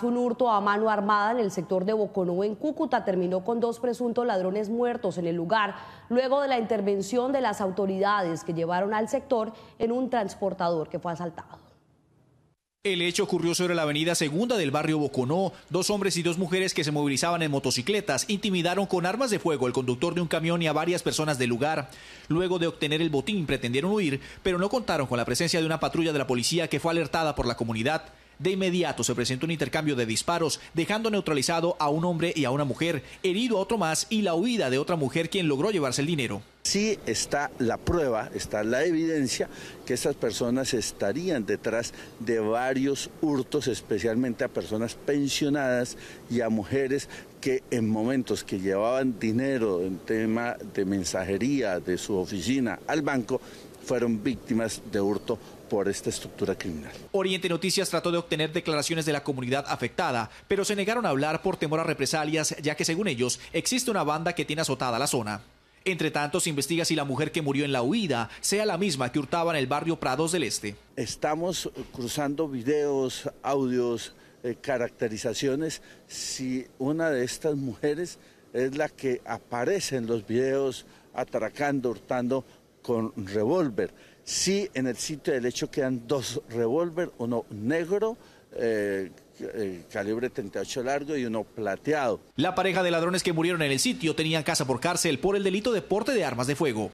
Un hurto a mano armada en el sector de Boconó, en Cúcuta, terminó con dos presuntos ladrones muertos en el lugar, luego de la intervención de las autoridades que llevaron al sector en un transportador que fue asaltado. El hecho ocurrió sobre la avenida segunda del barrio Boconó. Dos hombres y dos mujeres que se movilizaban en motocicletas intimidaron con armas de fuego al conductor de un camión y a varias personas del lugar. Luego de obtener el botín pretendieron huir, pero no contaron con la presencia de una patrulla de la policía que fue alertada por la comunidad. De inmediato se presentó un intercambio de disparos, dejando neutralizado a un hombre y a una mujer, herido a otro más y la huida de otra mujer quien logró llevarse el dinero. Sí está la prueba, está la evidencia que estas personas estarían detrás de varios hurtos, especialmente a personas pensionadas y a mujeres que en momentos que llevaban dinero en tema de mensajería de su oficina al banco, fueron víctimas de hurto por esta estructura criminal. Oriente Noticias trató de obtener declaraciones de la comunidad afectada, pero se negaron a hablar por temor a represalias, ya que según ellos existe una banda que tiene azotada la zona. Entre tanto, se investiga si la mujer que murió en la huida sea la misma que hurtaba en el barrio Prados del Este. Estamos cruzando videos, audios, eh, caracterizaciones, si una de estas mujeres es la que aparece en los videos atracando, hurtando con revólver. Sí, en el sitio del hecho quedan dos revólver, uno negro, eh, eh, calibre 38 largo y uno plateado. La pareja de ladrones que murieron en el sitio tenían casa por cárcel por el delito de porte de armas de fuego.